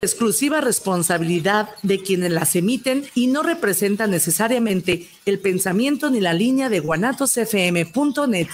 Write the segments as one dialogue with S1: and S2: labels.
S1: exclusiva responsabilidad de quienes las emiten y no representa necesariamente el pensamiento ni la línea de guanatosfm.net.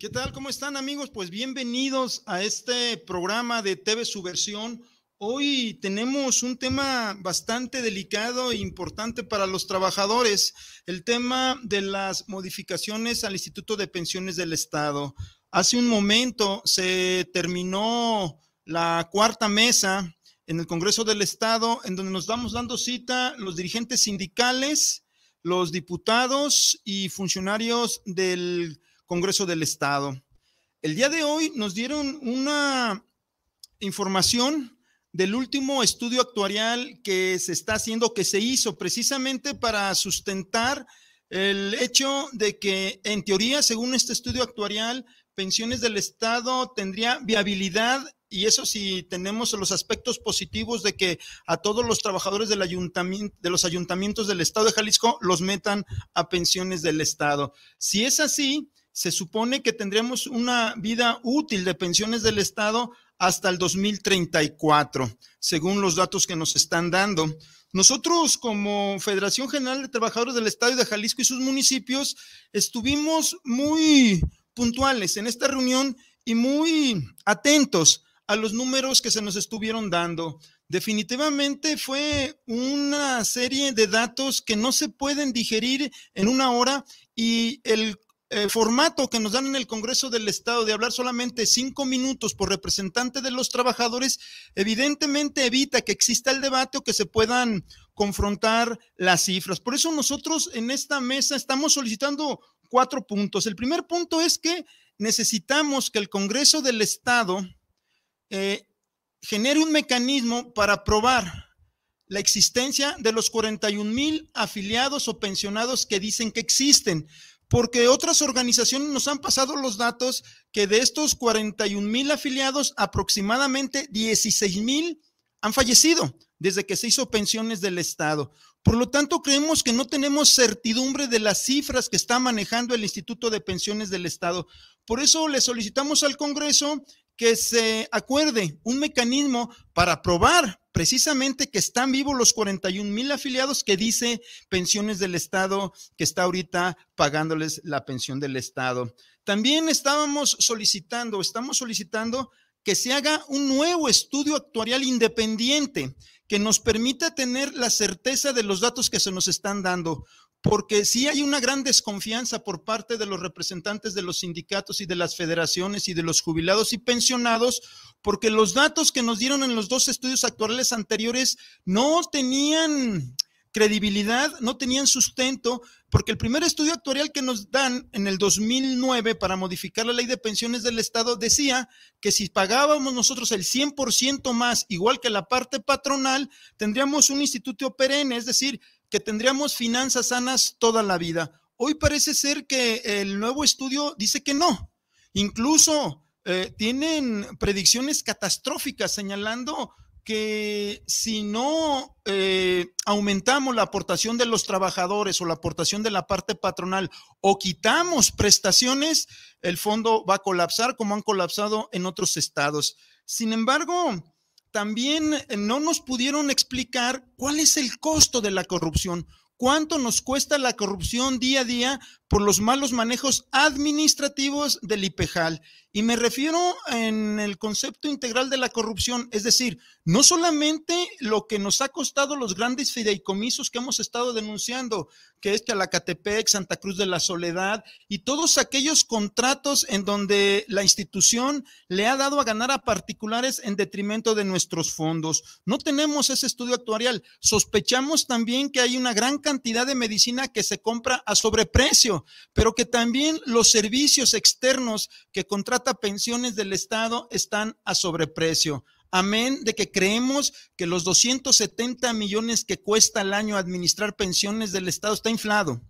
S1: ¿Qué tal? ¿Cómo están amigos? Pues bienvenidos a este programa de TV Subversión. Hoy tenemos un tema bastante delicado e importante para los trabajadores, el tema de las modificaciones al Instituto de Pensiones del Estado. Hace un momento se terminó la cuarta mesa en el Congreso del Estado, en donde nos damos dando cita los dirigentes sindicales, los diputados y funcionarios del Congreso del Estado. El día de hoy nos dieron una información del último estudio actuarial que se está haciendo, que se hizo precisamente para sustentar el hecho de que, en teoría, según este estudio actuarial, pensiones del Estado tendría viabilidad y eso sí tenemos los aspectos positivos de que a todos los trabajadores del ayuntamiento, de los ayuntamientos del Estado de Jalisco los metan a pensiones del Estado. Si es así, se supone que tendremos una vida útil de pensiones del Estado hasta el 2034, según los datos que nos están dando. Nosotros como Federación General de Trabajadores del Estado de Jalisco y sus municipios estuvimos muy puntuales en esta reunión y muy atentos a los números que se nos estuvieron dando. Definitivamente fue una serie de datos que no se pueden digerir en una hora y el el eh, formato que nos dan en el Congreso del Estado de hablar solamente cinco minutos por representante de los trabajadores, evidentemente evita que exista el debate o que se puedan confrontar las cifras. Por eso nosotros en esta mesa estamos solicitando cuatro puntos. El primer punto es que necesitamos que el Congreso del Estado eh, genere un mecanismo para probar la existencia de los 41 mil afiliados o pensionados que dicen que existen porque otras organizaciones nos han pasado los datos que de estos 41 mil afiliados, aproximadamente 16 mil han fallecido desde que se hizo pensiones del Estado. Por lo tanto, creemos que no tenemos certidumbre de las cifras que está manejando el Instituto de Pensiones del Estado. Por eso le solicitamos al Congreso que se acuerde un mecanismo para probar precisamente que están vivos los 41 mil afiliados que dice pensiones del Estado, que está ahorita pagándoles la pensión del Estado. También estábamos solicitando, estamos solicitando que se haga un nuevo estudio actuarial independiente que nos permita tener la certeza de los datos que se nos están dando porque sí hay una gran desconfianza por parte de los representantes de los sindicatos y de las federaciones y de los jubilados y pensionados, porque los datos que nos dieron en los dos estudios actuales anteriores no tenían credibilidad, no tenían sustento, porque el primer estudio actuarial que nos dan en el 2009 para modificar la ley de pensiones del Estado decía que si pagábamos nosotros el 100% más, igual que la parte patronal, tendríamos un instituto perenne, es decir, que tendríamos finanzas sanas toda la vida. Hoy parece ser que el nuevo estudio dice que no. Incluso eh, tienen predicciones catastróficas señalando que si no eh, aumentamos la aportación de los trabajadores o la aportación de la parte patronal o quitamos prestaciones, el fondo va a colapsar como han colapsado en otros estados. Sin embargo, también eh, no nos pudieron explicar cuál es el costo de la corrupción, cuánto nos cuesta la corrupción día a día por los malos manejos administrativos del IPEJAL. Y me refiero en el concepto integral de la corrupción, es decir, no solamente lo que nos ha costado los grandes fideicomisos que hemos estado denunciando, que es Calacatepec, Santa Cruz de la Soledad y todos aquellos contratos en donde la institución le ha dado a ganar a particulares en detrimento de nuestros fondos. No tenemos ese estudio actuarial. Sospechamos también que hay una gran cantidad de medicina que se compra a sobreprecio pero que también los servicios externos que contrata pensiones del Estado están a sobreprecio. Amén de que creemos que los 270 millones que cuesta al año administrar pensiones del Estado está inflado.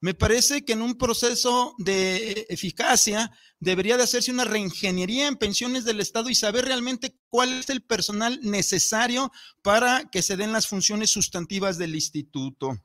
S1: Me parece que en un proceso de eficacia debería de hacerse una reingeniería en pensiones del Estado y saber realmente cuál es el personal necesario para que se den las funciones sustantivas del instituto.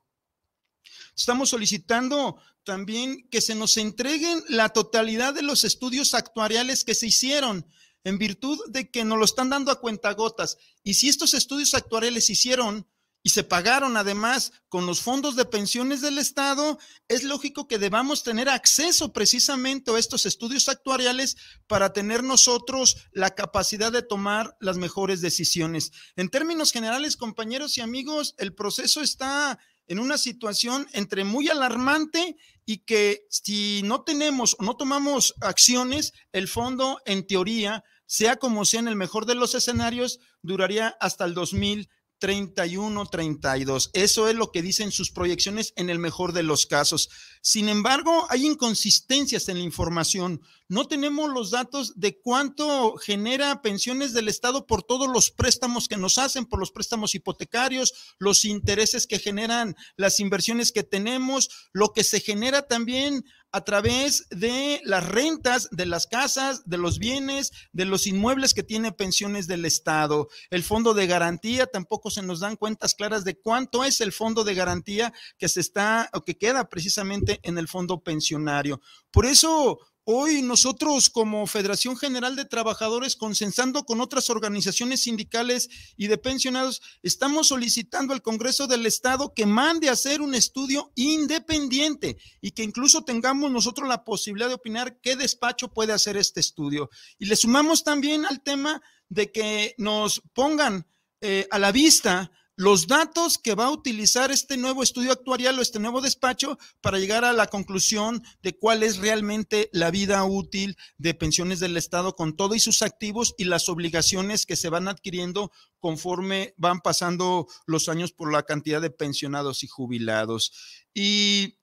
S1: Estamos solicitando también que se nos entreguen la totalidad de los estudios actuariales que se hicieron en virtud de que nos lo están dando a cuentagotas. Y si estos estudios actuariales se hicieron y se pagaron además con los fondos de pensiones del Estado, es lógico que debamos tener acceso precisamente a estos estudios actuariales para tener nosotros la capacidad de tomar las mejores decisiones. En términos generales, compañeros y amigos, el proceso está en una situación entre muy alarmante y que si no tenemos o no tomamos acciones, el fondo en teoría, sea como sea en el mejor de los escenarios, duraría hasta el 2031, 32. Eso es lo que dicen sus proyecciones en el mejor de los casos. Sin embargo, hay inconsistencias en la información. No tenemos los datos de cuánto genera pensiones del Estado por todos los préstamos que nos hacen, por los préstamos hipotecarios, los intereses que generan las inversiones que tenemos, lo que se genera también a través de las rentas de las casas, de los bienes, de los inmuebles que tiene pensiones del Estado. El fondo de garantía, tampoco se nos dan cuentas claras de cuánto es el fondo de garantía que se está o que queda precisamente en el fondo pensionario. Por eso, Hoy nosotros como Federación General de Trabajadores, consensando con otras organizaciones sindicales y de pensionados, estamos solicitando al Congreso del Estado que mande a hacer un estudio independiente y que incluso tengamos nosotros la posibilidad de opinar qué despacho puede hacer este estudio. Y le sumamos también al tema de que nos pongan eh, a la vista los datos que va a utilizar este nuevo estudio actuarial o este nuevo despacho para llegar a la conclusión de cuál es realmente la vida útil de pensiones del Estado con todo y sus activos y las obligaciones que se van adquiriendo conforme van pasando los años por la cantidad de pensionados y jubilados. Y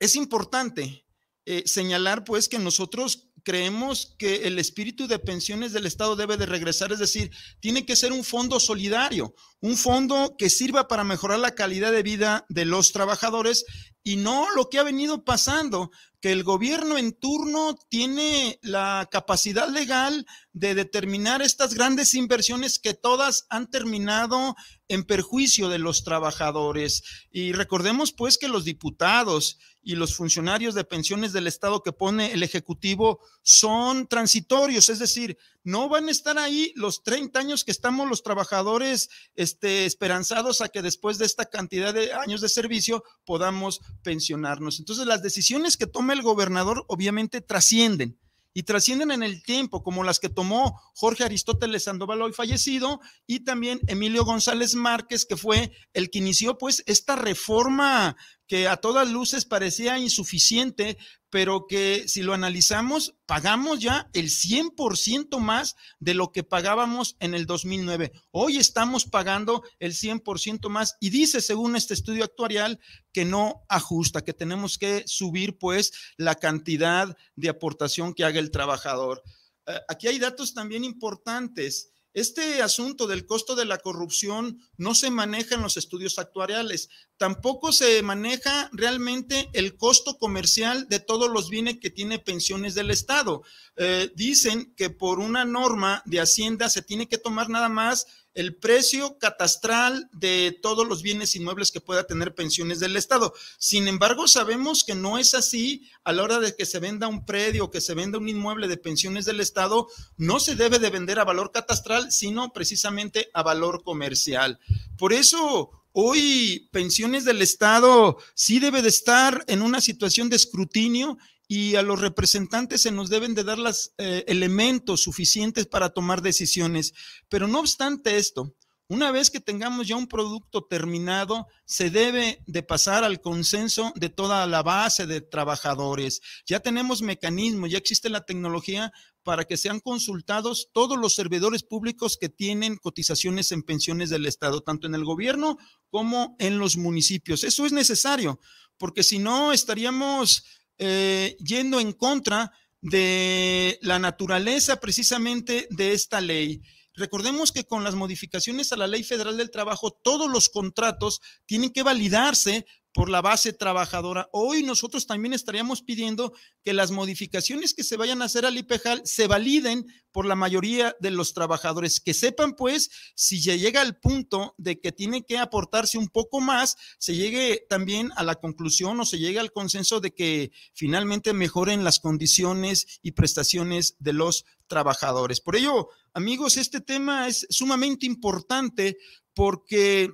S1: es importante eh, señalar pues que nosotros creemos que el espíritu de pensiones del Estado debe de regresar, es decir, tiene que ser un fondo solidario, un fondo que sirva para mejorar la calidad de vida de los trabajadores y no lo que ha venido pasando, que el gobierno en turno tiene la capacidad legal de determinar estas grandes inversiones que todas han terminado en perjuicio de los trabajadores. Y recordemos pues que los diputados y los funcionarios de pensiones del Estado que pone el Ejecutivo son transitorios, es decir, no van a estar ahí los 30 años que estamos los trabajadores este, esperanzados a que después de esta cantidad de años de servicio podamos pensionarnos. Entonces, las decisiones que toma el gobernador obviamente trascienden y trascienden en el tiempo, como las que tomó Jorge Aristóteles Sandoval, hoy fallecido, y también Emilio González Márquez, que fue el que inició pues esta reforma que a todas luces parecía insuficiente, pero que si lo analizamos, pagamos ya el 100% más de lo que pagábamos en el 2009. Hoy estamos pagando el 100% más y dice, según este estudio actuarial, que no ajusta, que tenemos que subir pues la cantidad de aportación que haga el trabajador. Eh, aquí hay datos también importantes. Este asunto del costo de la corrupción no se maneja en los estudios actuariales tampoco se maneja realmente el costo comercial de todos los bienes que tiene pensiones del Estado. Eh, dicen que por una norma de Hacienda se tiene que tomar nada más el precio catastral de todos los bienes inmuebles que pueda tener pensiones del Estado. Sin embargo, sabemos que no es así a la hora de que se venda un predio, que se venda un inmueble de pensiones del Estado, no se debe de vender a valor catastral, sino precisamente a valor comercial. Por eso, Hoy pensiones del Estado sí debe de estar en una situación de escrutinio y a los representantes se nos deben de dar los eh, elementos suficientes para tomar decisiones. Pero no obstante esto, una vez que tengamos ya un producto terminado, se debe de pasar al consenso de toda la base de trabajadores. Ya tenemos mecanismos, ya existe la tecnología para que sean consultados todos los servidores públicos que tienen cotizaciones en pensiones del Estado, tanto en el gobierno como en los municipios. Eso es necesario, porque si no estaríamos eh, yendo en contra de la naturaleza precisamente de esta ley. Recordemos que con las modificaciones a la Ley Federal del Trabajo, todos los contratos tienen que validarse por la base trabajadora. Hoy nosotros también estaríamos pidiendo que las modificaciones que se vayan a hacer al IPEJAL se validen por la mayoría de los trabajadores, que sepan pues si ya llega al punto de que tiene que aportarse un poco más, se llegue también a la conclusión o se llegue al consenso de que finalmente mejoren las condiciones y prestaciones de los trabajadores. Por ello, amigos, este tema es sumamente importante porque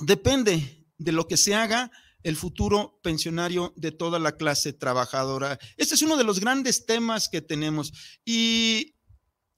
S1: depende de lo que se haga el futuro pensionario de toda la clase trabajadora. Este es uno de los grandes temas que tenemos y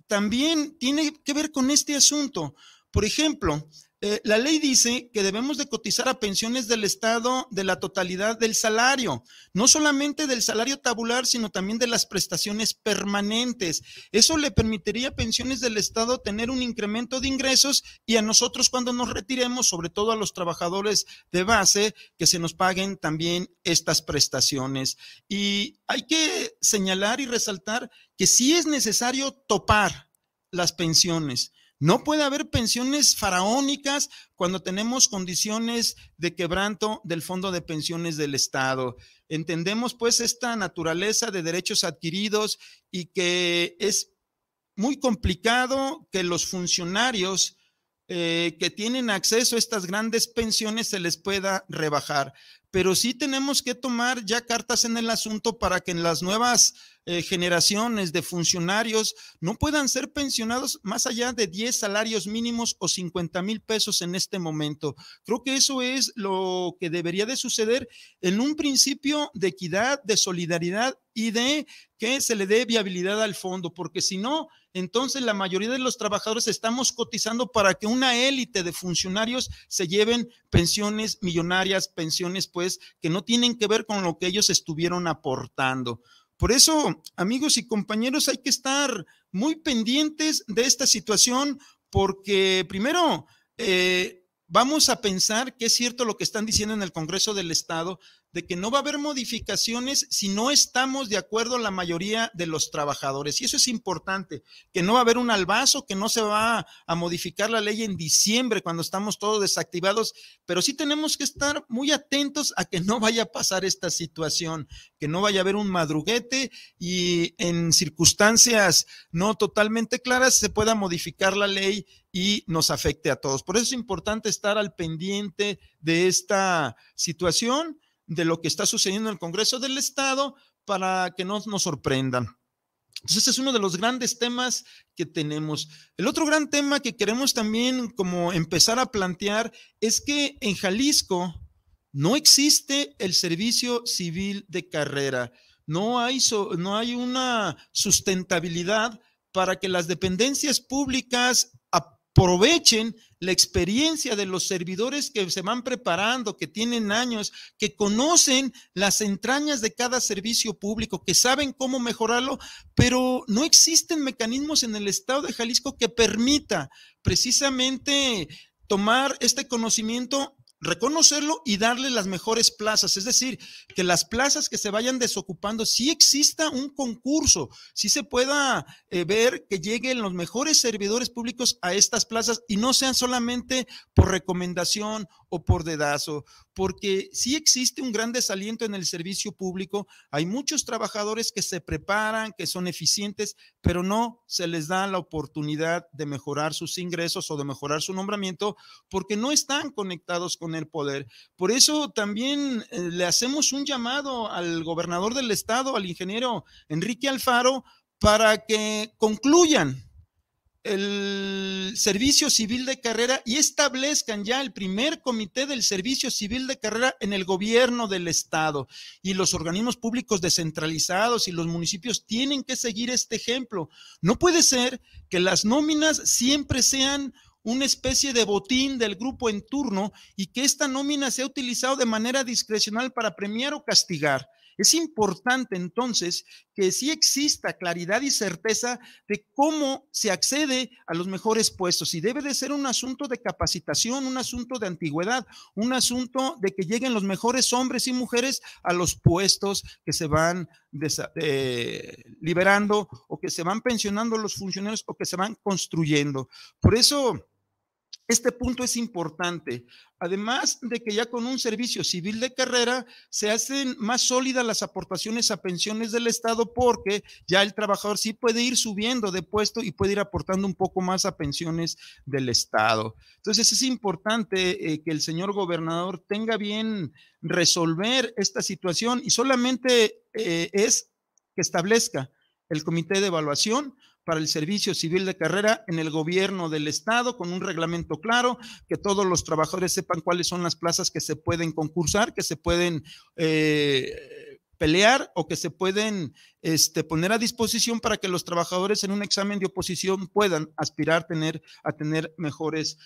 S1: también tiene que ver con este asunto. Por ejemplo, eh, la ley dice que debemos de cotizar a pensiones del Estado de la totalidad del salario, no solamente del salario tabular, sino también de las prestaciones permanentes. Eso le permitiría a pensiones del Estado tener un incremento de ingresos y a nosotros cuando nos retiremos, sobre todo a los trabajadores de base, que se nos paguen también estas prestaciones. Y hay que señalar y resaltar que sí es necesario topar las pensiones no puede haber pensiones faraónicas cuando tenemos condiciones de quebranto del Fondo de Pensiones del Estado. Entendemos pues esta naturaleza de derechos adquiridos y que es muy complicado que los funcionarios eh, que tienen acceso a estas grandes pensiones se les pueda rebajar pero sí tenemos que tomar ya cartas en el asunto para que en las nuevas eh, generaciones de funcionarios no puedan ser pensionados más allá de 10 salarios mínimos o 50 mil pesos en este momento. Creo que eso es lo que debería de suceder en un principio de equidad, de solidaridad y de que se le dé viabilidad al fondo, porque si no, entonces la mayoría de los trabajadores estamos cotizando para que una élite de funcionarios se lleven pensiones millonarias, pensiones pues que no tienen que ver con lo que ellos estuvieron aportando. Por eso, amigos y compañeros, hay que estar muy pendientes de esta situación porque primero, eh, vamos a pensar que es cierto lo que están diciendo en el Congreso del Estado, de que no va a haber modificaciones si no estamos de acuerdo la mayoría de los trabajadores. Y eso es importante, que no va a haber un albazo, que no se va a modificar la ley en diciembre cuando estamos todos desactivados, pero sí tenemos que estar muy atentos a que no vaya a pasar esta situación, que no vaya a haber un madruguete y en circunstancias no totalmente claras se pueda modificar la ley y nos afecte a todos. Por eso es importante estar al pendiente de esta situación de lo que está sucediendo en el Congreso del Estado para que no nos sorprendan. Entonces, ese es uno de los grandes temas que tenemos. El otro gran tema que queremos también como empezar a plantear es que en Jalisco no existe el servicio civil de carrera. No hay, no hay una sustentabilidad para que las dependencias públicas aprovechen la experiencia de los servidores que se van preparando, que tienen años, que conocen las entrañas de cada servicio público, que saben cómo mejorarlo, pero no existen mecanismos en el estado de Jalisco que permita precisamente tomar este conocimiento reconocerlo y darle las mejores plazas. Es decir, que las plazas que se vayan desocupando, si sí exista un concurso, si sí se pueda eh, ver que lleguen los mejores servidores públicos a estas plazas y no sean solamente por recomendación o por dedazo, porque si sí existe un gran desaliento en el servicio público. Hay muchos trabajadores que se preparan, que son eficientes, pero no se les da la oportunidad de mejorar sus ingresos o de mejorar su nombramiento porque no están conectados con poder. Por eso también eh, le hacemos un llamado al gobernador del estado, al ingeniero Enrique Alfaro, para que concluyan el servicio civil de carrera y establezcan ya el primer comité del servicio civil de carrera en el gobierno del estado. Y los organismos públicos descentralizados y los municipios tienen que seguir este ejemplo. No puede ser que las nóminas siempre sean una especie de botín del grupo en turno y que esta nómina sea utilizado de manera discrecional para premiar o castigar. Es importante entonces que sí exista claridad y certeza de cómo se accede a los mejores puestos y debe de ser un asunto de capacitación, un asunto de antigüedad, un asunto de que lleguen los mejores hombres y mujeres a los puestos que se van eh, liberando o que se van pensionando los funcionarios o que se van construyendo. Por eso... Este punto es importante. Además de que ya con un servicio civil de carrera se hacen más sólidas las aportaciones a pensiones del Estado porque ya el trabajador sí puede ir subiendo de puesto y puede ir aportando un poco más a pensiones del Estado. Entonces es importante eh, que el señor gobernador tenga bien resolver esta situación y solamente eh, es que establezca el comité de evaluación para el servicio civil de carrera en el gobierno del estado con un reglamento claro, que todos los trabajadores sepan cuáles son las plazas que se pueden concursar, que se pueden eh, pelear o que se pueden este, poner a disposición para que los trabajadores en un examen de oposición puedan aspirar tener, a tener mejores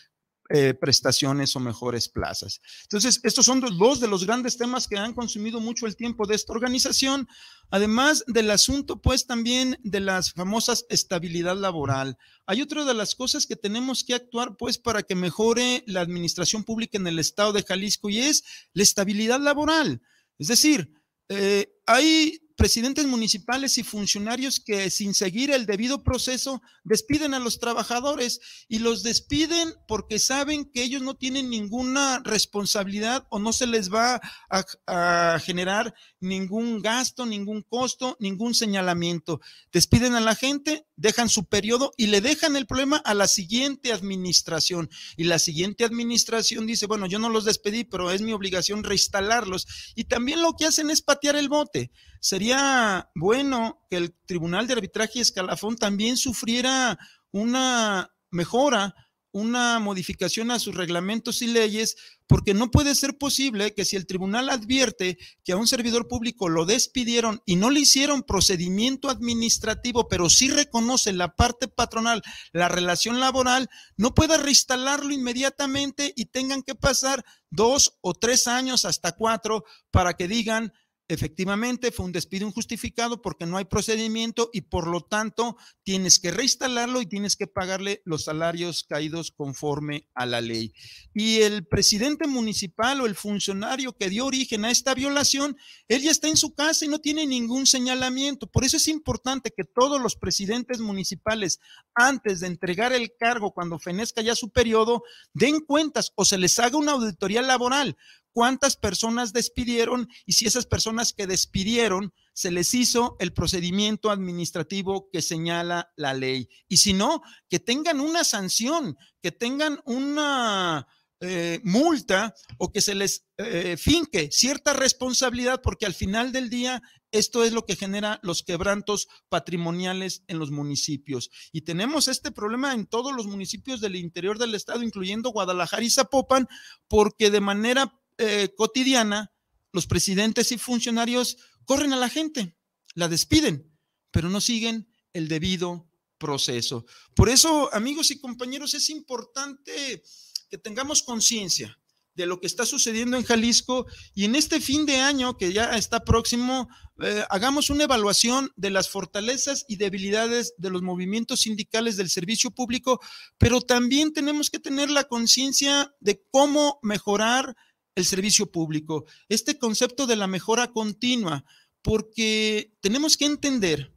S1: eh, prestaciones o mejores plazas. Entonces, estos son dos de los grandes temas que han consumido mucho el tiempo de esta organización, además del asunto, pues también de las famosas estabilidad laboral. Hay otra de las cosas que tenemos que actuar, pues, para que mejore la administración pública en el estado de Jalisco y es la estabilidad laboral. Es decir, eh, hay presidentes municipales y funcionarios que sin seguir el debido proceso despiden a los trabajadores y los despiden porque saben que ellos no tienen ninguna responsabilidad o no se les va a, generar ningún gasto, ningún costo, ningún señalamiento. Despiden a la gente, dejan su periodo y le dejan el problema a la siguiente administración. Y la siguiente administración dice, bueno, yo no los despedí, pero es mi obligación reinstalarlos. Y también lo que hacen es patear el bote Sería bueno que el Tribunal de Arbitraje y Escalafón también sufriera una mejora, una modificación a sus reglamentos y leyes, porque no puede ser posible que si el tribunal advierte que a un servidor público lo despidieron y no le hicieron procedimiento administrativo, pero sí reconoce la parte patronal, la relación laboral, no pueda reinstalarlo inmediatamente y tengan que pasar dos o tres años hasta cuatro para que digan efectivamente fue un despido injustificado porque no hay procedimiento y por lo tanto tienes que reinstalarlo y tienes que pagarle los salarios caídos conforme a la ley. Y el presidente municipal o el funcionario que dio origen a esta violación, él ya está en su casa y no tiene ningún señalamiento. Por eso es importante que todos los presidentes municipales, antes de entregar el cargo, cuando fenezca ya su periodo, den cuentas o se les haga una auditoría laboral cuántas personas despidieron y si esas personas que despidieron se les hizo el procedimiento administrativo que señala la ley. Y si no, que tengan una sanción, que tengan una eh, multa o que se les eh, finque cierta responsabilidad, porque al final del día esto es lo que genera los quebrantos patrimoniales en los municipios. Y tenemos este problema en todos los municipios del interior del estado, incluyendo Guadalajara y Zapopan, porque de manera eh, cotidiana, los presidentes y funcionarios corren a la gente, la despiden, pero no siguen el debido proceso. Por eso, amigos y compañeros, es importante que tengamos conciencia de lo que está sucediendo en Jalisco y en este fin de año que ya está próximo, eh, hagamos una evaluación de las fortalezas y debilidades de los movimientos sindicales del servicio público, pero también tenemos que tener la conciencia de cómo mejorar el servicio público, este concepto de la mejora continua, porque tenemos que entender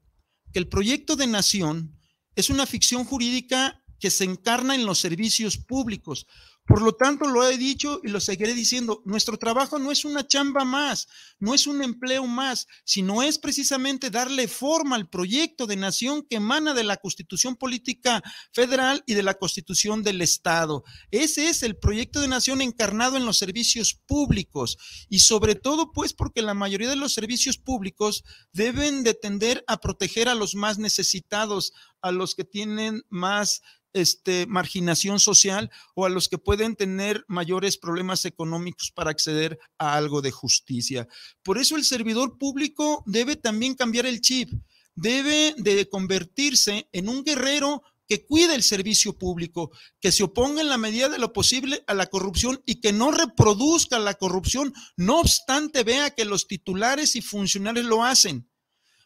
S1: que el proyecto de nación es una ficción jurídica que se encarna en los servicios públicos. Por lo tanto, lo he dicho y lo seguiré diciendo, nuestro trabajo no es una chamba más, no es un empleo más, sino es precisamente darle forma al proyecto de nación que emana de la Constitución Política Federal y de la Constitución del Estado. Ese es el proyecto de nación encarnado en los servicios públicos y sobre todo pues porque la mayoría de los servicios públicos deben de tender a proteger a los más necesitados, a los que tienen más este, marginación social o a los que pueden tener mayores problemas económicos para acceder a algo de justicia. Por eso el servidor público debe también cambiar el chip, debe de convertirse en un guerrero que cuide el servicio público, que se oponga en la medida de lo posible a la corrupción y que no reproduzca la corrupción, no obstante vea que los titulares y funcionarios lo hacen.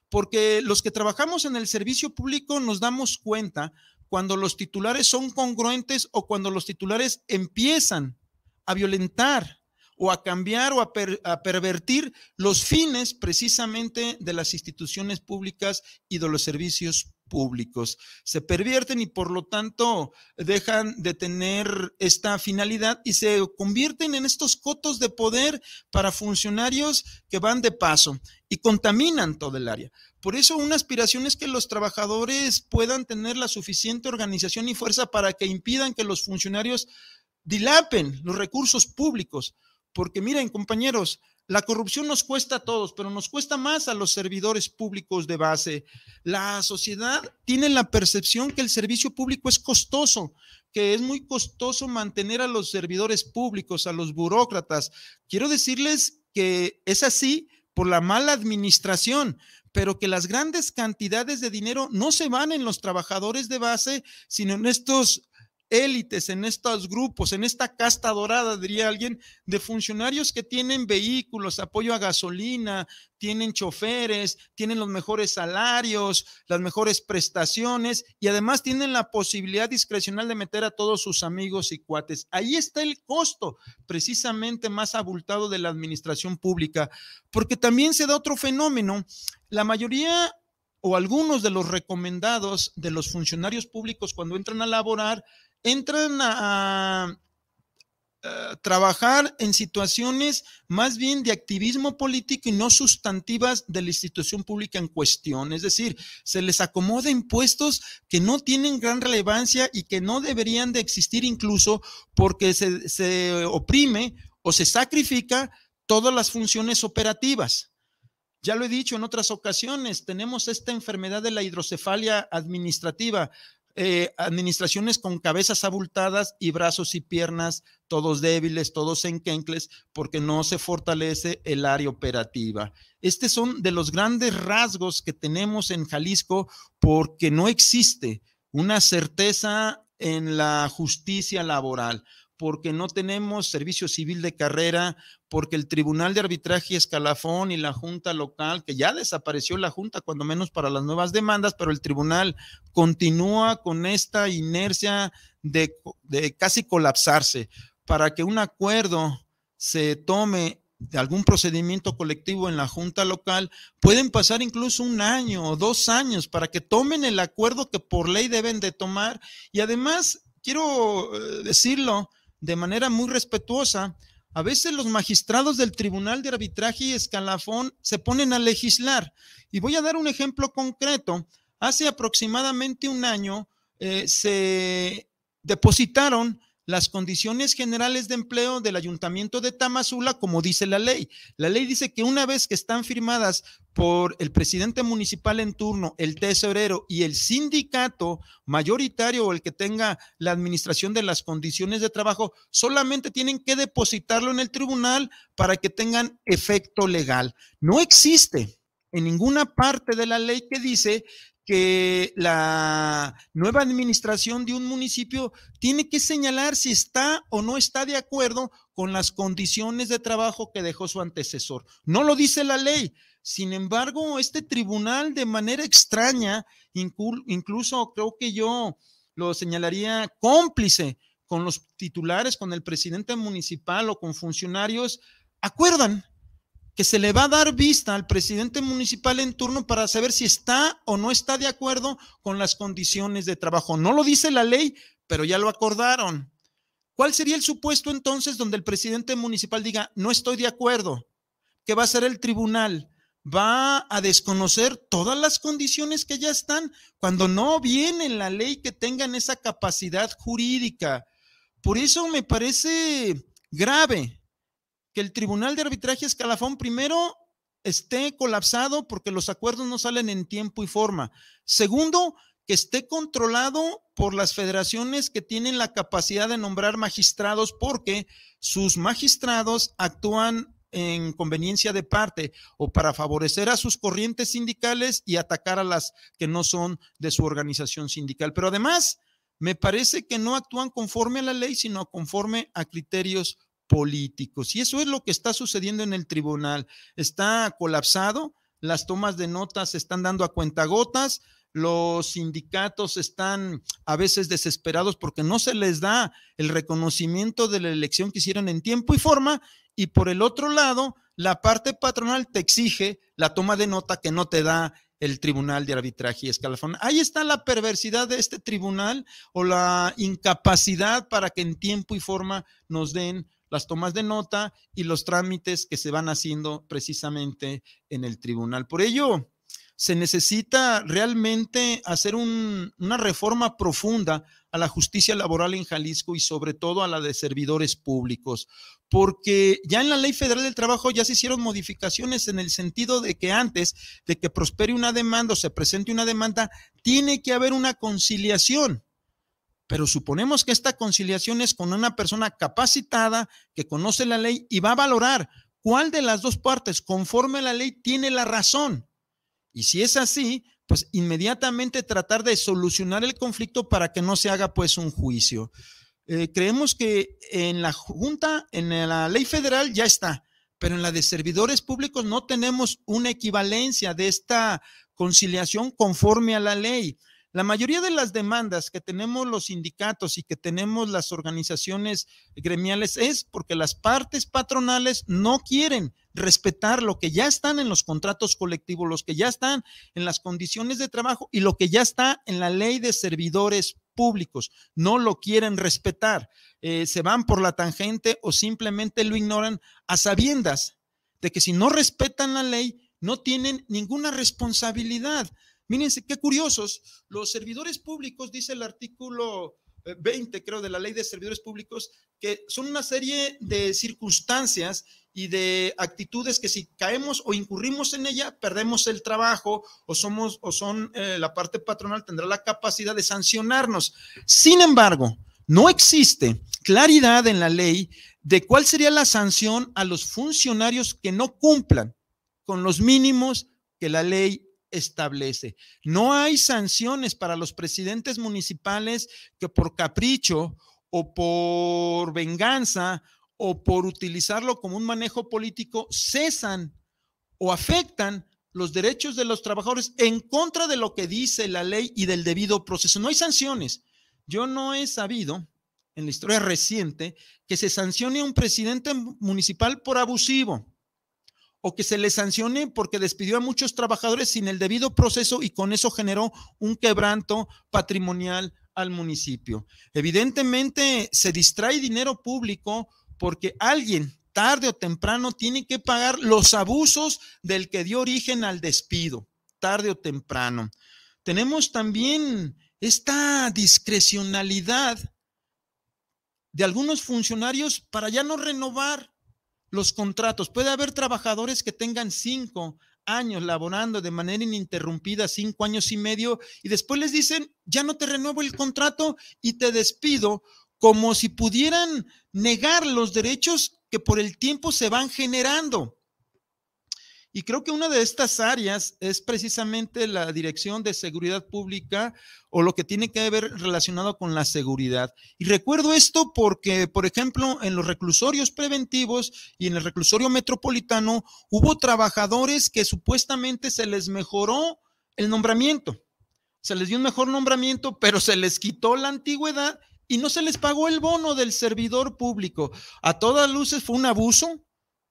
S1: Porque los que trabajamos en el servicio público nos damos cuenta cuando los titulares son congruentes o cuando los titulares empiezan a violentar o a cambiar o a, pervertir los fines precisamente de las instituciones públicas y de los servicios públicos. Se pervierten y por lo tanto dejan de tener esta finalidad y se convierten en estos cotos de poder para funcionarios que van de paso y contaminan todo el área. Por eso una aspiración es que los trabajadores puedan tener la suficiente organización y fuerza para que impidan que los funcionarios dilapen los recursos públicos. Porque miren, compañeros, la corrupción nos cuesta a todos, pero nos cuesta más a los servidores públicos de base. La sociedad tiene la percepción que el servicio público es costoso, que es muy costoso mantener a los servidores públicos, a los burócratas. Quiero decirles que es así por la mala administración, pero que las grandes cantidades de dinero no se van en los trabajadores de base, sino en estos élites, en estos grupos, en esta casta dorada, diría alguien, de funcionarios que tienen vehículos, apoyo a gasolina, tienen choferes, tienen los mejores salarios, las mejores prestaciones y además tienen la posibilidad discrecional de meter a todos sus amigos y cuates. Ahí está el costo precisamente más abultado de la administración pública, porque también se da otro fenómeno. La mayoría o algunos de los recomendados de los funcionarios públicos cuando entran a laborar entran a, trabajar en situaciones más bien de activismo político y no sustantivas de la institución pública en cuestión. Es decir, se les acomoda impuestos que no tienen gran relevancia y que no deberían de existir incluso porque se, se oprime o se sacrifica todas las funciones operativas. Ya lo he dicho en otras ocasiones, tenemos esta enfermedad de la hidrocefalia administrativa. Eh, administraciones con cabezas abultadas y brazos y piernas todos débiles, todos enquencles, porque no se fortalece el área operativa. Estos son de los grandes rasgos que tenemos en Jalisco porque no existe una certeza en la justicia laboral porque no tenemos servicio civil de carrera, porque el Tribunal de Arbitraje y Escalafón y la Junta Local, que ya desapareció la Junta, cuando menos para las nuevas demandas, pero el Tribunal continúa con esta inercia de, de casi colapsarse. Para que un acuerdo se tome de algún procedimiento colectivo en la Junta Local, pueden pasar incluso un año o dos años para que tomen el acuerdo que por ley deben de tomar. Y además, quiero eh, decirlo de manera muy respetuosa, a veces los magistrados del Tribunal de Arbitraje y Escalafón se ponen a legislar. Y voy a dar un ejemplo concreto. Hace aproximadamente un año eh, se depositaron las condiciones generales de empleo del ayuntamiento de Tamazula, como dice la ley. La ley dice que una vez que están firmadas por el presidente municipal en turno, el tesorero y el sindicato mayoritario o el que tenga la administración de las condiciones de trabajo, solamente tienen que depositarlo en el tribunal para que tengan efecto legal. No existe en ninguna parte de la ley que dice que la nueva administración de un municipio tiene que señalar si está o no está de acuerdo con las condiciones de trabajo que dejó su antecesor. No lo dice la ley. Sin embargo, este tribunal de manera extraña, incluso creo que yo lo señalaría cómplice con los titulares, con el presidente municipal o con funcionarios, acuerdan que se le va a dar vista al presidente municipal en turno para saber si está o no está de acuerdo con las condiciones de trabajo. No lo dice la ley, pero ya lo acordaron. ¿Cuál sería el supuesto entonces donde el presidente municipal diga, no estoy de acuerdo? ¿Qué va a hacer el tribunal? ¿Va a desconocer todas las condiciones que ya están cuando no viene la ley que tengan esa capacidad jurídica? Por eso me parece grave que el Tribunal de Arbitraje Escalafón primero esté colapsado porque los acuerdos no salen en tiempo y forma. Segundo, que esté controlado por las federaciones que tienen la capacidad de nombrar magistrados porque sus magistrados actúan en conveniencia de parte o para favorecer a sus corrientes sindicales y atacar a las que no son de su organización sindical. Pero además, me parece que no actúan conforme a la ley, sino conforme a criterios políticos. Y eso es lo que está sucediendo en el tribunal. Está colapsado, las tomas de notas se están dando a cuentagotas, los sindicatos están a veces desesperados porque no se les da el reconocimiento de la elección que hicieron en tiempo y forma, y por el otro lado, la parte patronal te exige la toma de nota que no te da el Tribunal de Arbitraje y Escalafón. Ahí está la perversidad de este tribunal o la incapacidad para que en tiempo y forma nos den las tomas de nota y los trámites que se van haciendo precisamente en el tribunal. Por ello, se necesita realmente hacer una reforma profunda a la justicia laboral en Jalisco y sobre todo a la de servidores públicos, porque ya en la Ley Federal del Trabajo ya se hicieron modificaciones en el sentido de que antes de que prospere una demanda o se presente una demanda, tiene que haber una conciliación pero suponemos que esta conciliación es con una persona capacitada que conoce la ley y va a valorar cuál de las dos partes, conforme a la ley, tiene la razón. Y si es así, pues inmediatamente tratar de solucionar el conflicto para que no se haga pues un juicio. Eh, creemos que en la Junta, en la ley federal ya está, pero en la de servidores públicos no tenemos una equivalencia de esta conciliación conforme a la ley. La mayoría de las demandas que tenemos los sindicatos y que tenemos las organizaciones gremiales es porque las partes patronales no quieren respetar lo que ya están en los contratos colectivos, los que ya están en las condiciones de trabajo y lo que ya está en la ley de servidores públicos. No lo quieren respetar, eh, se van por la tangente o simplemente lo ignoran a sabiendas de que si no respetan la ley, no tienen ninguna responsabilidad. Mírense qué curiosos, los servidores públicos, dice el artículo 20, eh, creo, de la ley de servidores públicos, que son una serie de circunstancias y de actitudes que si caemos o incurrimos en ella, perdemos el trabajo o somos o son eh, la parte patronal tendrá la capacidad de sancionarnos. Sin embargo, no existe claridad en la ley de cuál sería la sanción a los funcionarios que no cumplan con los mínimos que la ley establece. No hay sanciones para los presidentes municipales que por capricho o por venganza o por utilizarlo como un manejo político cesan o afectan los derechos de los trabajadores en contra de lo que dice la ley y del debido proceso. No hay sanciones. Yo no he sabido en la historia reciente que se sancione a un presidente municipal por abusivo o que se le sancione porque despidió a muchos trabajadores sin el debido proceso y con eso generó un quebranto patrimonial al municipio. Evidentemente se distrae dinero público porque alguien tarde o temprano tiene que pagar los abusos del que dio origen al despido, tarde o temprano. Tenemos también esta discrecionalidad de algunos funcionarios para ya no renovar los contratos. Puede haber trabajadores que tengan cinco años laborando de manera ininterrumpida, cinco años y medio, y después les dicen, ya no te renuevo el contrato y te despido, como si pudieran negar los derechos que por el tiempo se van generando. Y creo que una de estas áreas es precisamente la dirección de seguridad pública o lo que tiene que ver relacionado con la seguridad. Y recuerdo esto porque, por ejemplo, en los reclusorios preventivos y en el reclusorio metropolitano hubo trabajadores que supuestamente se les mejoró el nombramiento. Se les dio un mejor nombramiento, pero se les quitó la antigüedad y no se les pagó el bono del servidor público. A todas luces fue un abuso,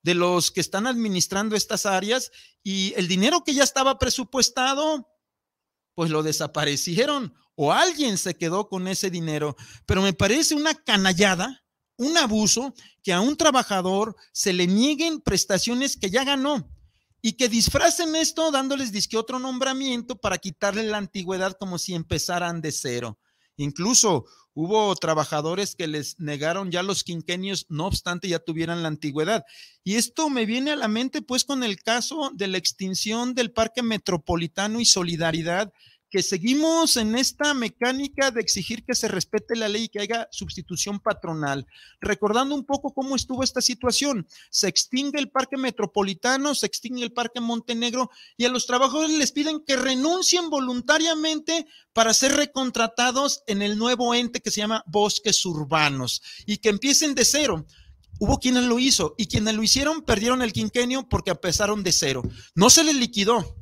S1: de los que están administrando estas áreas y el dinero que ya estaba presupuestado, pues lo desaparecieron o alguien se quedó con ese dinero. Pero me parece una canallada, un abuso que a un trabajador se le nieguen prestaciones que ya ganó y que disfracen esto dándoles disque otro nombramiento para quitarle la antigüedad como si empezaran de cero. Incluso hubo trabajadores que les negaron ya los quinquenios, no obstante ya tuvieran la antigüedad. Y esto me viene a la mente pues con el caso de la extinción del Parque Metropolitano y Solidaridad seguimos en esta mecánica de exigir que se respete la ley y que haya sustitución patronal. Recordando un poco cómo estuvo esta situación, se extingue el parque metropolitano, se extingue el parque Montenegro y a los trabajadores les piden que renuncien voluntariamente para ser recontratados en el nuevo ente que se llama Bosques Urbanos y que empiecen de cero. Hubo quienes lo hizo y quienes lo hicieron perdieron el quinquenio porque empezaron de cero. No se les liquidó,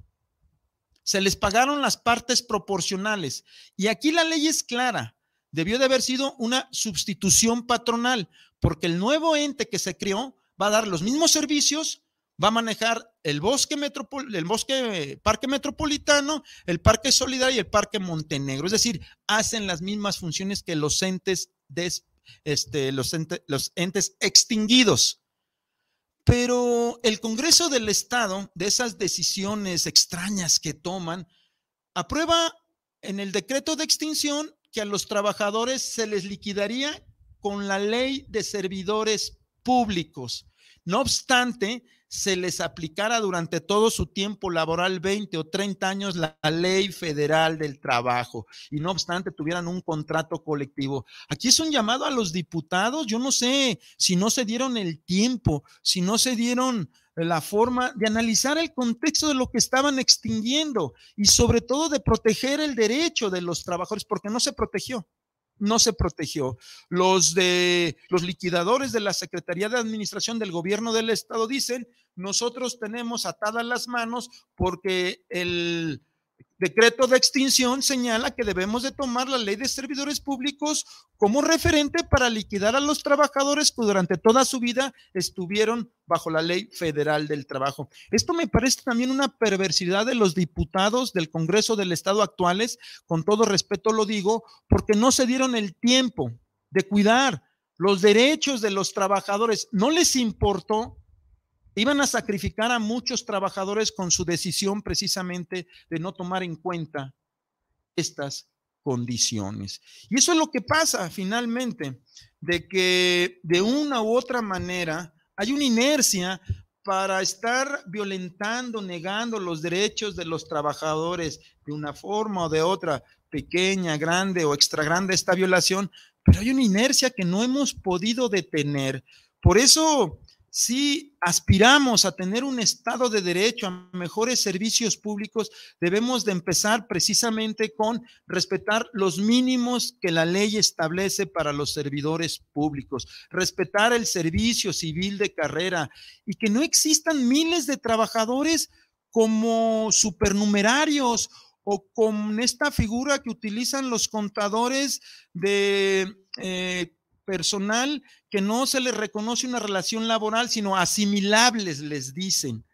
S1: se les pagaron las partes proporcionales. Y aquí la ley es clara. Debió de haber sido una sustitución patronal, porque el nuevo ente que se creó va a dar los mismos servicios, va a manejar el bosque, el bosque parque metropolitano, el parque solidario y el parque Montenegro. Es decir, hacen las mismas funciones que los entes, este, los, los entes extinguidos. Pero el Congreso del Estado, de esas decisiones extrañas que toman, aprueba en el decreto de extinción que a los trabajadores se les liquidaría con la ley de servidores públicos. No obstante, se les aplicara durante todo su tiempo laboral, 20 o 30 años, la ley federal del trabajo y no obstante tuvieran un contrato colectivo. Aquí es un llamado a los diputados, yo no sé si no se dieron el tiempo, si no se dieron la forma de analizar el contexto de lo que estaban extinguiendo y sobre todo de proteger el derecho de los trabajadores, porque no se protegió no se protegió. Los de los liquidadores de la Secretaría de Administración del Gobierno del Estado dicen, nosotros tenemos atadas las manos porque el decreto de extinción señala que debemos de tomar la ley de servidores públicos como referente para liquidar a los trabajadores que durante toda su vida estuvieron bajo la ley federal del trabajo. Esto me parece también una perversidad de los diputados del Congreso del Estado actuales, con todo respeto lo digo, porque no se dieron el tiempo de cuidar los derechos de los trabajadores. No les importó Iban a sacrificar a muchos trabajadores con su decisión precisamente de no tomar en cuenta estas condiciones. Y eso es lo que pasa finalmente, de que de una u otra manera hay una inercia para estar violentando, negando los derechos de los trabajadores de una forma o de otra, pequeña, grande o extra grande esta violación, pero hay una inercia que no hemos podido detener. Por eso si aspiramos a tener un Estado de Derecho, a mejores servicios públicos, debemos de empezar precisamente con respetar los mínimos que la ley establece para los servidores públicos, respetar el servicio civil de carrera y que no existan miles de trabajadores como supernumerarios o con esta figura que utilizan los contadores de... Eh, personal, que no se les reconoce una relación laboral, sino asimilables, les dicen.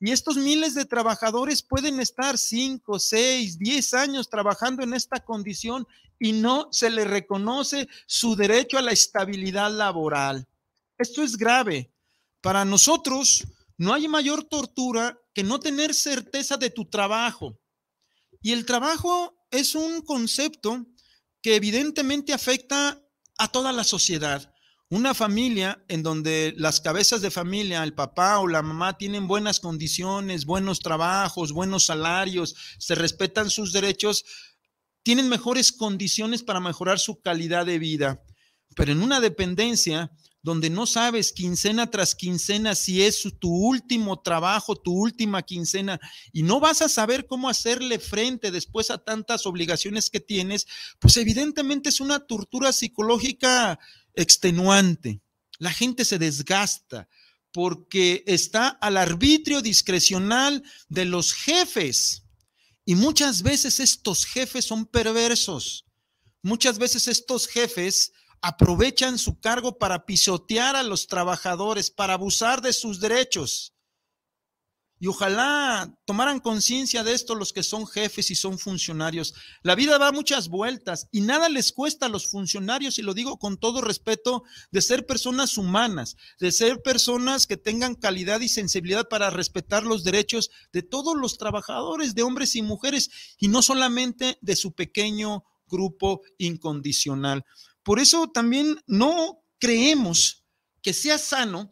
S1: Y estos miles de trabajadores pueden estar 5, 6, 10 años trabajando en esta condición y no se les reconoce su derecho a la estabilidad laboral. Esto es grave. Para nosotros no hay mayor tortura que no tener certeza de tu trabajo. Y el trabajo es un concepto que evidentemente afecta a toda la sociedad. Una familia en donde las cabezas de familia, el papá o la mamá, tienen buenas condiciones, buenos trabajos, buenos salarios, se respetan sus derechos, tienen mejores condiciones para mejorar su calidad de vida. Pero en una dependencia donde no sabes quincena tras quincena si es tu último trabajo, tu última quincena, y no vas a saber cómo hacerle frente después a tantas obligaciones que tienes, pues evidentemente es una tortura psicológica extenuante. La gente se desgasta porque está al arbitrio discrecional de los jefes. Y muchas veces estos jefes son perversos. Muchas veces estos jefes aprovechan su cargo para pisotear a los trabajadores, para abusar de sus derechos. Y ojalá tomaran conciencia de esto los que son jefes y son funcionarios. La vida da muchas vueltas y nada les cuesta a los funcionarios, y lo digo con todo respeto, de ser personas humanas, de ser personas que tengan calidad y sensibilidad para respetar los derechos de todos los trabajadores, de hombres y mujeres, y no solamente de su pequeño grupo incondicional. Por eso también no creemos que sea sano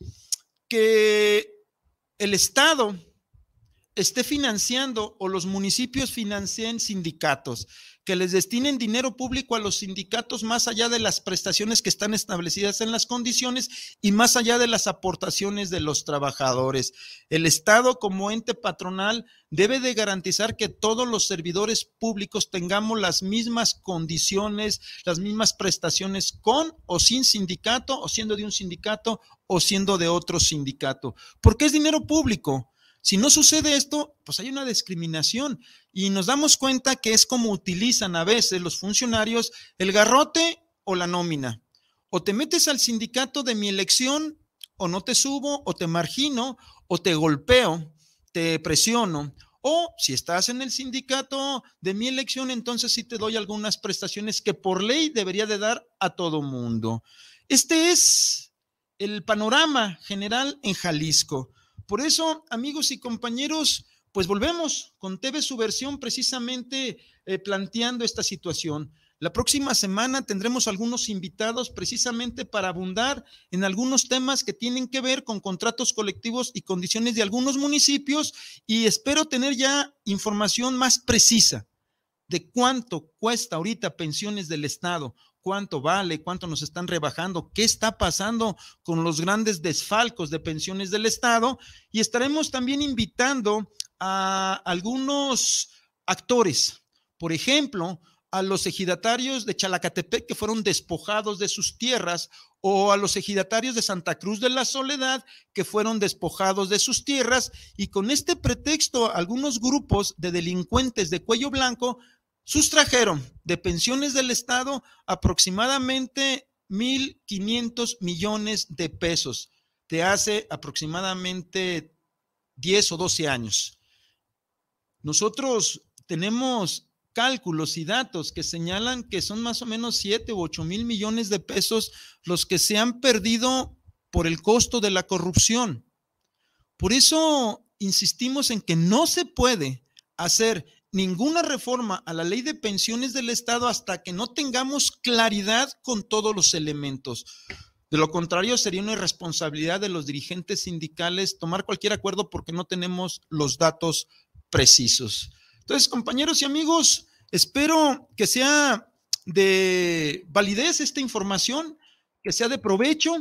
S1: que el Estado esté financiando o los municipios financien sindicatos que les destinen dinero público a los sindicatos más allá de las prestaciones que están establecidas en las condiciones y más allá de las aportaciones de los trabajadores. El Estado como ente patronal debe de garantizar que todos los servidores públicos tengamos las mismas condiciones, las mismas prestaciones con o sin sindicato, o siendo de un sindicato o siendo de otro sindicato, porque es dinero público. Si no sucede esto, pues hay una discriminación y nos damos cuenta que es como utilizan a veces los funcionarios el garrote o la nómina. O te metes al sindicato de mi elección o no te subo o te margino o te golpeo, te presiono. O si estás en el sindicato de mi elección, entonces sí te doy algunas prestaciones que por ley debería de dar a todo mundo. Este es el panorama general en Jalisco. Por eso, amigos y compañeros, pues volvemos con TV Subversión precisamente eh, planteando esta situación. La próxima semana tendremos algunos invitados precisamente para abundar en algunos temas que tienen que ver con contratos colectivos y condiciones de algunos municipios y espero tener ya información más precisa de cuánto cuesta ahorita pensiones del Estado cuánto vale, cuánto nos están rebajando, qué está pasando con los grandes desfalcos de pensiones del Estado. Y estaremos también invitando a algunos actores, por ejemplo, a los ejidatarios de Chalacatepec que fueron despojados de sus tierras o a los ejidatarios de Santa Cruz de la Soledad que fueron despojados de sus tierras y con este pretexto algunos grupos de delincuentes de cuello blanco sustrajeron de pensiones del Estado aproximadamente 1.500 millones de pesos de hace aproximadamente 10 o 12 años. Nosotros tenemos cálculos y datos que señalan que son más o menos 7 u 8 mil millones de pesos los que se han perdido por el costo de la corrupción. Por eso insistimos en que no se puede hacer ninguna reforma a la ley de pensiones del Estado hasta que no tengamos claridad con todos los elementos. De lo contrario, sería una irresponsabilidad de los dirigentes sindicales tomar cualquier acuerdo porque no tenemos los datos precisos. Entonces, compañeros y amigos, espero que sea de validez esta información, que sea de provecho,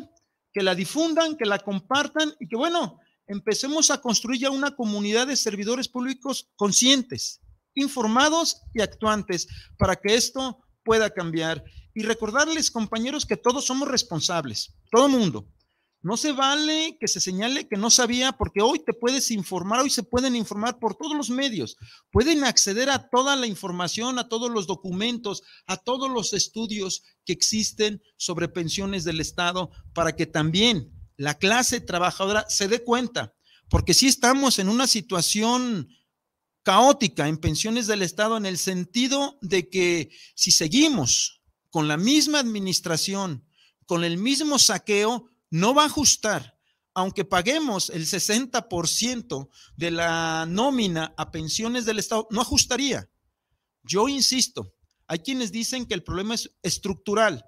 S1: que la difundan, que la compartan y que, bueno, empecemos a construir ya una comunidad de servidores públicos conscientes, informados y actuantes para que esto pueda cambiar. Y recordarles, compañeros, que todos somos responsables, todo el mundo. No se vale que se señale que no sabía, porque hoy te puedes informar, hoy se pueden informar por todos los medios, pueden acceder a toda la información, a todos los documentos, a todos los estudios que existen sobre pensiones del Estado, para que también la clase trabajadora se dé cuenta, porque si estamos en una situación caótica en pensiones del Estado en el sentido de que si seguimos con la misma administración, con el mismo saqueo, no va a ajustar. Aunque paguemos el 60% de la nómina a pensiones del Estado, no ajustaría. Yo insisto, hay quienes dicen que el problema es estructural.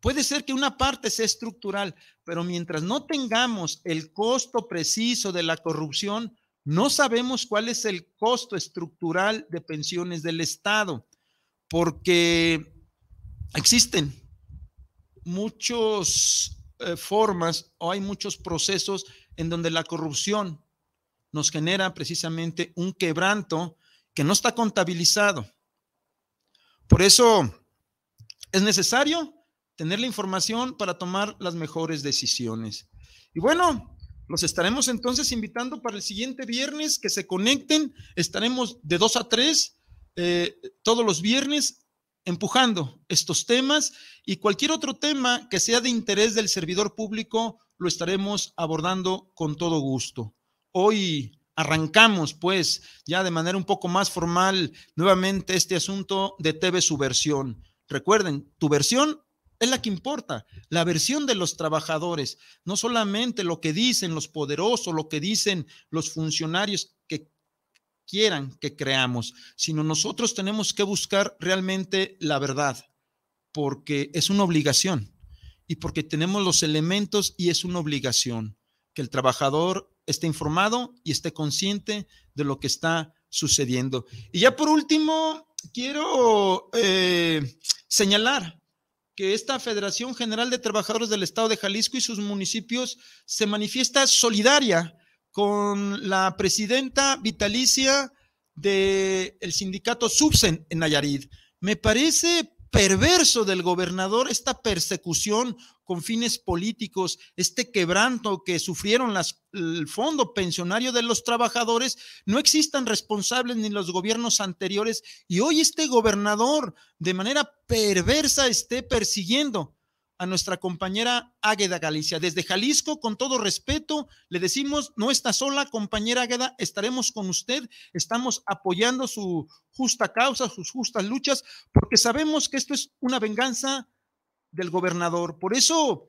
S1: Puede ser que una parte sea estructural, pero mientras no tengamos el costo preciso de la corrupción, no sabemos cuál es el costo estructural de pensiones del Estado, porque existen muchas eh, formas o hay muchos procesos en donde la corrupción nos genera precisamente un quebranto que no está contabilizado. Por eso es necesario tener la información para tomar las mejores decisiones. Y bueno, los estaremos entonces invitando para el siguiente viernes que se conecten. Estaremos de dos a tres eh, todos los viernes empujando estos temas y cualquier otro tema que sea de interés del servidor público lo estaremos abordando con todo gusto. Hoy arrancamos pues ya de manera un poco más formal nuevamente este asunto de TV Subversión. Recuerden, tu versión es la que importa, la versión de los trabajadores, no solamente lo que dicen los poderosos, lo que dicen los funcionarios que quieran que creamos, sino nosotros tenemos que buscar realmente la verdad, porque es una obligación y porque tenemos los elementos y es una obligación que el trabajador esté informado y esté consciente de lo que está sucediendo. Y ya por último, quiero eh, señalar que esta Federación General de Trabajadores del Estado de Jalisco y sus municipios se manifiesta solidaria con la presidenta vitalicia del sindicato Subsen en Nayarit. Me parece perverso del gobernador esta persecución con fines políticos, este quebranto que sufrieron las, el fondo pensionario de los trabajadores, no existan responsables ni los gobiernos anteriores y hoy este gobernador de manera perversa esté persiguiendo a nuestra compañera Águeda Galicia. Desde Jalisco, con todo respeto, le decimos, no está sola, compañera Águeda, estaremos con usted, estamos apoyando su justa causa, sus justas luchas, porque sabemos que esto es una venganza del gobernador. Por eso,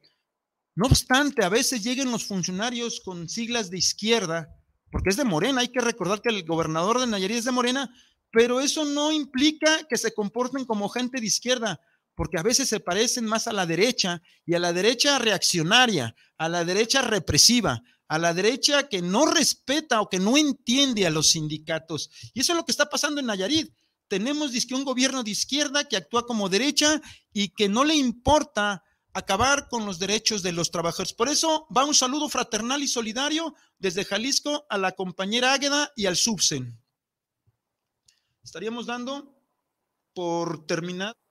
S1: no obstante, a veces lleguen los funcionarios con siglas de izquierda, porque es de Morena, hay que recordar que el gobernador de Nayarit es de Morena, pero eso no implica que se comporten como gente de izquierda, porque a veces se parecen más a la derecha y a la derecha reaccionaria, a la derecha represiva, a la derecha que no respeta o que no entiende a los sindicatos. Y eso es lo que está pasando en Nayarit tenemos un gobierno de izquierda que actúa como derecha y que no le importa acabar con los derechos de los trabajadores. Por eso va un saludo fraternal y solidario desde Jalisco a la compañera Águeda y al Subsen. Estaríamos dando por terminado.